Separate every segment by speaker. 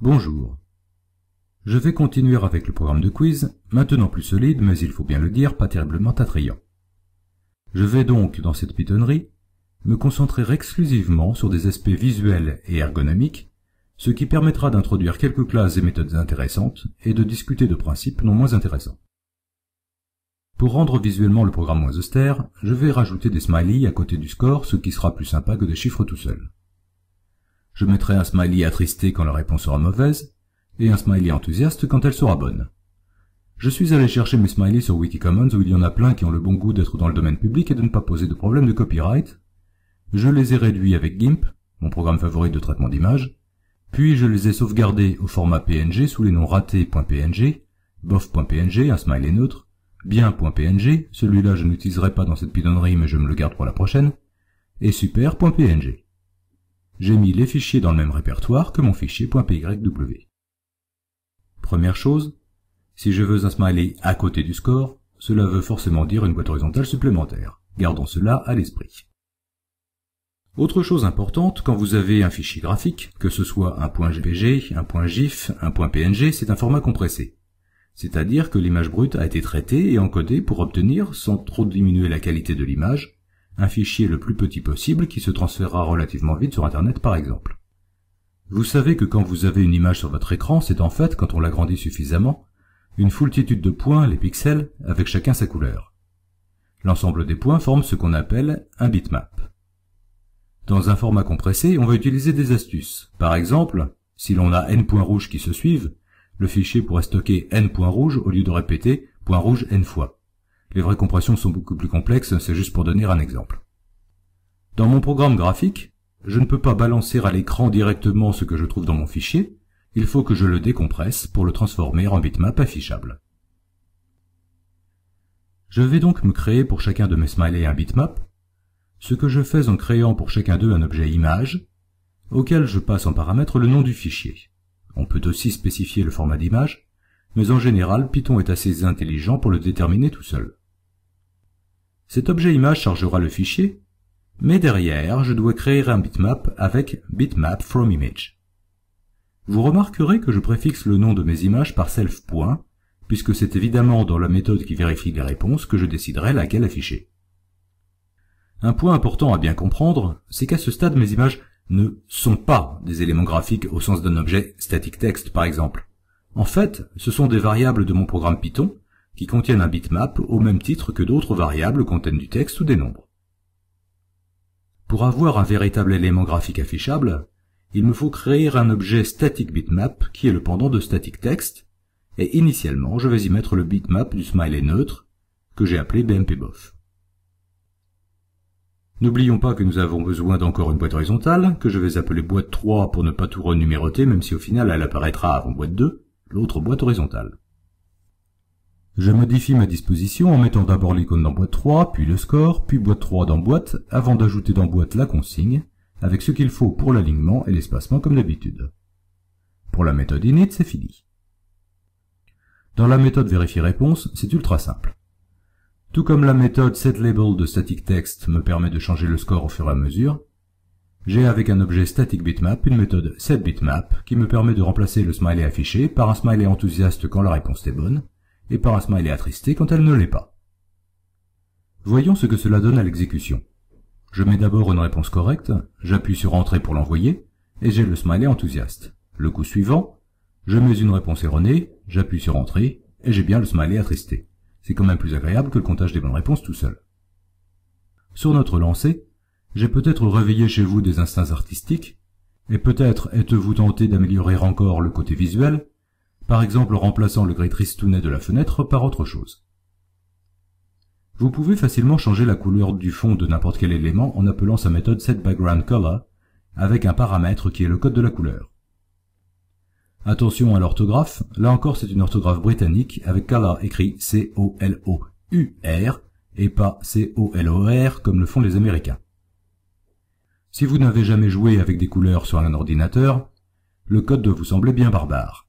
Speaker 1: Bonjour. Je vais continuer avec le programme de quiz, maintenant plus solide, mais il faut bien le dire, pas terriblement attrayant. Je vais donc, dans cette pitonnerie, me concentrer exclusivement sur des aspects visuels et ergonomiques, ce qui permettra d'introduire quelques classes et méthodes intéressantes et de discuter de principes non moins intéressants. Pour rendre visuellement le programme moins austère, je vais rajouter des smileys à côté du score, ce qui sera plus sympa que des chiffres tout seuls. Je mettrai un smiley attristé quand la réponse sera mauvaise, et un smiley enthousiaste quand elle sera bonne. Je suis allé chercher mes smileys sur Wikicommons où il y en a plein qui ont le bon goût d'être dans le domaine public et de ne pas poser de problème de copyright. Je les ai réduits avec GIMP, mon programme favori de traitement d'image. puis je les ai sauvegardés au format PNG sous les noms raté.png, bof.png, un smiley neutre, bien.png, celui-là je n'utiliserai pas dans cette bidonnerie mais je me le garde pour la prochaine, et super.png j'ai mis les fichiers dans le même répertoire que mon fichier .pyw. Première chose, si je veux un smiley à côté du score, cela veut forcément dire une boîte horizontale supplémentaire. Gardons cela à l'esprit. Autre chose importante, quand vous avez un fichier graphique, que ce soit un .jpg, un .gif, un .png, c'est un format compressé. C'est-à-dire que l'image brute a été traitée et encodée pour obtenir, sans trop diminuer la qualité de l'image, un fichier le plus petit possible qui se transférera relativement vite sur Internet par exemple. Vous savez que quand vous avez une image sur votre écran, c'est en fait, quand on l'agrandit suffisamment, une foultitude de points, les pixels, avec chacun sa couleur. L'ensemble des points forme ce qu'on appelle un bitmap. Dans un format compressé, on va utiliser des astuces. Par exemple, si l'on a n points rouges qui se suivent, le fichier pourrait stocker n points rouges au lieu de répéter points rouges n fois. Les vraies compressions sont beaucoup plus complexes, c'est juste pour donner un exemple. Dans mon programme graphique, je ne peux pas balancer à l'écran directement ce que je trouve dans mon fichier, il faut que je le décompresse pour le transformer en bitmap affichable. Je vais donc me créer pour chacun de mes smileys un bitmap, ce que je fais en créant pour chacun d'eux un objet image, auquel je passe en paramètre le nom du fichier. On peut aussi spécifier le format d'image, mais en général Python est assez intelligent pour le déterminer tout seul. Cet objet image chargera le fichier, mais derrière, je dois créer un bitmap avec bitmap from image. Vous remarquerez que je préfixe le nom de mes images par self. puisque c'est évidemment dans la méthode qui vérifie les réponses que je déciderai laquelle afficher. Un point important à bien comprendre, c'est qu'à ce stade mes images ne sont pas des éléments graphiques au sens d'un objet static text par exemple. En fait, ce sont des variables de mon programme Python qui contiennent un bitmap au même titre que d'autres variables contiennent du texte ou des nombres. Pour avoir un véritable élément graphique affichable, il me faut créer un objet static bitmap qui est le pendant de static text, et initialement je vais y mettre le bitmap du smiley neutre que j'ai appelé bmpbof. N'oublions pas que nous avons besoin d'encore une boîte horizontale, que je vais appeler boîte 3 pour ne pas tout renuméroter même si au final elle apparaîtra avant boîte 2, l'autre boîte horizontale. Je modifie ma disposition en mettant d'abord l'icône dans boîte 3, puis le score, puis boîte 3 dans boîte, avant d'ajouter dans boîte la consigne, avec ce qu'il faut pour l'alignement et l'espacement comme d'habitude. Pour la méthode init, c'est fini. Dans la méthode vérifier réponse, c'est ultra simple. Tout comme la méthode setLabel de staticText me permet de changer le score au fur et à mesure, j'ai avec un objet staticBitmap une méthode setBitmap qui me permet de remplacer le smiley affiché par un smiley enthousiaste quand la réponse est bonne, et par un smiley attristé quand elle ne l'est pas. Voyons ce que cela donne à l'exécution. Je mets d'abord une réponse correcte, j'appuie sur Entrée pour l'envoyer, et j'ai le smiley enthousiaste. Le coup suivant, je mets une réponse erronée, j'appuie sur Entrée, et j'ai bien le smiley attristé. C'est quand même plus agréable que le comptage des bonnes réponses tout seul. Sur notre lancée, j'ai peut-être réveillé chez vous des instincts artistiques, et peut-être êtes-vous tenté d'améliorer encore le côté visuel, par exemple en remplaçant le gris tristounet de la fenêtre par autre chose. Vous pouvez facilement changer la couleur du fond de n'importe quel élément en appelant sa méthode setBackgroundColor avec un paramètre qui est le code de la couleur. Attention à l'orthographe, là encore c'est une orthographe britannique avec color écrit C-O-L-O-U-R et pas C-O-L-O-R comme le font les Américains. Si vous n'avez jamais joué avec des couleurs sur un ordinateur, le code doit vous sembler bien barbare.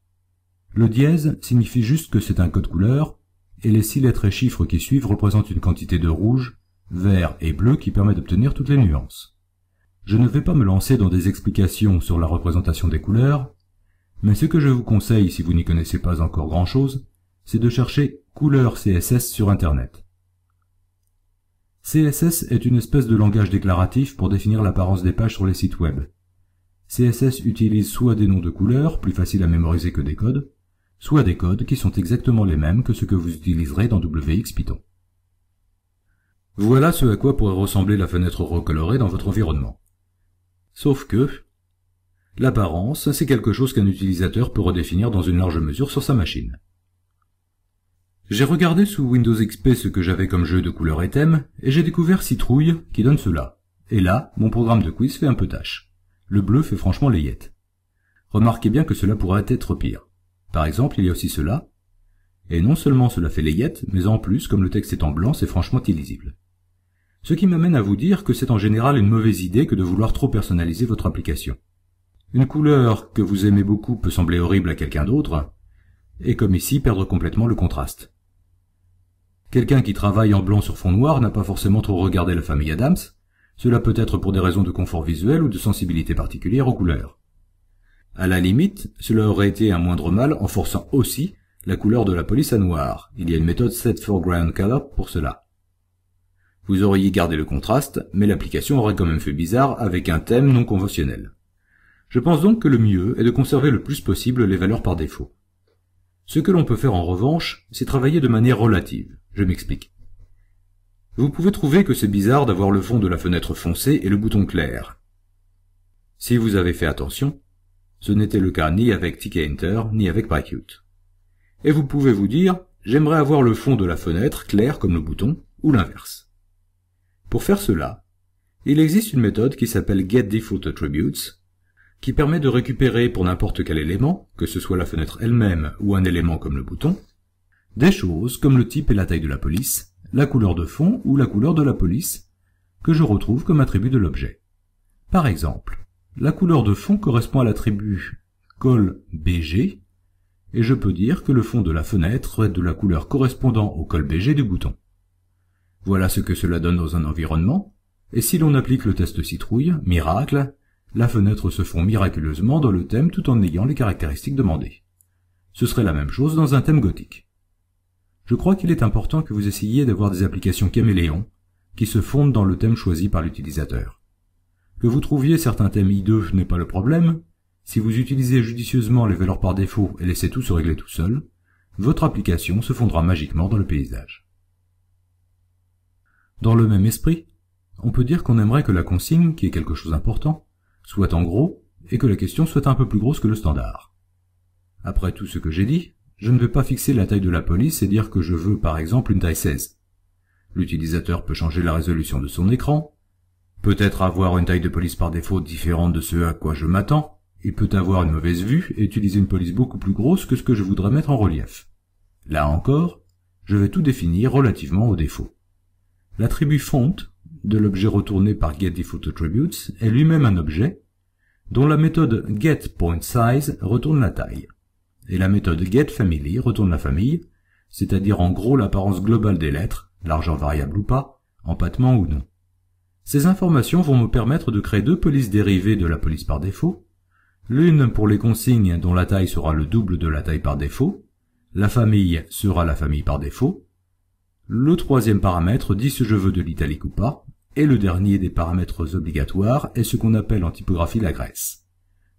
Speaker 1: Le dièse signifie juste que c'est un code couleur, et les six lettres et chiffres qui suivent représentent une quantité de rouge, vert et bleu qui permet d'obtenir toutes les nuances. Je ne vais pas me lancer dans des explications sur la représentation des couleurs, mais ce que je vous conseille si vous n'y connaissez pas encore grand-chose, c'est de chercher couleur CSS sur Internet. CSS est une espèce de langage déclaratif pour définir l'apparence des pages sur les sites web. CSS utilise soit des noms de couleurs, plus faciles à mémoriser que des codes, soit des codes qui sont exactement les mêmes que ceux que vous utiliserez dans WXPython. Voilà ce à quoi pourrait ressembler la fenêtre recolorée dans votre environnement. Sauf que, l'apparence, c'est quelque chose qu'un utilisateur peut redéfinir dans une large mesure sur sa machine. J'ai regardé sous Windows XP ce que j'avais comme jeu de couleurs et thèmes, et j'ai découvert Citrouille qui donne cela. Et là, mon programme de quiz fait un peu tâche. Le bleu fait franchement layette. Remarquez bien que cela pourrait être pire. Par exemple, il y a aussi cela. Et non seulement cela fait layette, mais en plus, comme le texte est en blanc, c'est franchement illisible. Ce qui m'amène à vous dire que c'est en général une mauvaise idée que de vouloir trop personnaliser votre application. Une couleur que vous aimez beaucoup peut sembler horrible à quelqu'un d'autre, et comme ici, perdre complètement le contraste. Quelqu'un qui travaille en blanc sur fond noir n'a pas forcément trop regardé la famille Adams, cela peut être pour des raisons de confort visuel ou de sensibilité particulière aux couleurs. À la limite, cela aurait été un moindre mal en forçant aussi la couleur de la police à noir. Il y a une méthode Set Foreground Color pour cela. Vous auriez gardé le contraste, mais l'application aurait quand même fait bizarre avec un thème non conventionnel. Je pense donc que le mieux est de conserver le plus possible les valeurs par défaut. Ce que l'on peut faire en revanche, c'est travailler de manière relative. Je m'explique. Vous pouvez trouver que c'est bizarre d'avoir le fond de la fenêtre foncé et le bouton clair. Si vous avez fait attention, ce n'était le cas ni avec enter ni avec PyCute. Et vous pouvez vous dire, j'aimerais avoir le fond de la fenêtre clair comme le bouton, ou l'inverse. Pour faire cela, il existe une méthode qui s'appelle getDefaultAttributes, qui permet de récupérer pour n'importe quel élément, que ce soit la fenêtre elle-même ou un élément comme le bouton, des choses comme le type et la taille de la police, la couleur de fond ou la couleur de la police, que je retrouve comme attribut de l'objet. Par exemple, la couleur de fond correspond à l'attribut col BG et je peux dire que le fond de la fenêtre est de la couleur correspondant au col BG du bouton. Voilà ce que cela donne dans un environnement, et si l'on applique le test citrouille, miracle, la fenêtre se fond miraculeusement dans le thème tout en ayant les caractéristiques demandées. Ce serait la même chose dans un thème gothique. Je crois qu'il est important que vous essayiez d'avoir des applications caméléon qui se fondent dans le thème choisi par l'utilisateur. Que vous trouviez certains thèmes hideux n'est pas le problème. Si vous utilisez judicieusement les valeurs par défaut et laissez tout se régler tout seul, votre application se fondra magiquement dans le paysage. Dans le même esprit, on peut dire qu'on aimerait que la consigne, qui est quelque chose d'important, soit en gros et que la question soit un peu plus grosse que le standard. Après tout ce que j'ai dit, je ne vais pas fixer la taille de la police et dire que je veux par exemple une taille 16. L'utilisateur peut changer la résolution de son écran, peut-être avoir une taille de police par défaut différente de ce à quoi je m'attends, il peut avoir une mauvaise vue et utiliser une police beaucoup plus grosse que ce que je voudrais mettre en relief. Là encore, je vais tout définir relativement au défaut. L'attribut font de l'objet retourné par GetDefaultAttributes est lui-même un objet dont la méthode getPointSize retourne la taille et la méthode getFamily retourne la famille, c'est-à-dire en gros l'apparence globale des lettres, largeur variable ou pas, empattement ou non. Ces informations vont me permettre de créer deux polices dérivées de la police par défaut, l'une pour les consignes dont la taille sera le double de la taille par défaut, la famille sera la famille par défaut, le troisième paramètre dit si je veux de l'italique ou pas, et le dernier des paramètres obligatoires est ce qu'on appelle en typographie la Grèce.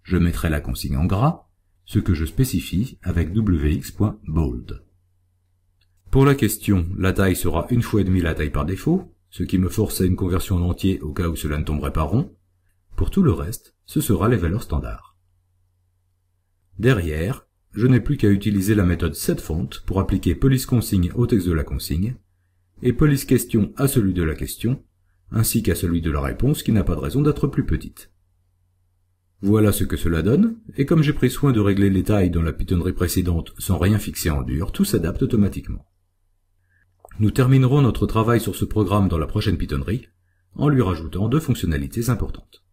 Speaker 1: Je mettrai la consigne en gras, ce que je spécifie avec wx.bold. Pour la question, la taille sera une fois et demie la taille par défaut, ce qui me force à une conversion en entier au cas où cela ne tomberait pas rond. Pour tout le reste, ce sera les valeurs standards. Derrière, je n'ai plus qu'à utiliser la méthode setFont pour appliquer police consigne au texte de la consigne, et police question à celui de la question, ainsi qu'à celui de la réponse qui n'a pas de raison d'être plus petite. Voilà ce que cela donne, et comme j'ai pris soin de régler les tailles dans la pitonnerie précédente sans rien fixer en dur, tout s'adapte automatiquement. Nous terminerons notre travail sur ce programme dans la prochaine pitonnerie en lui rajoutant deux fonctionnalités importantes.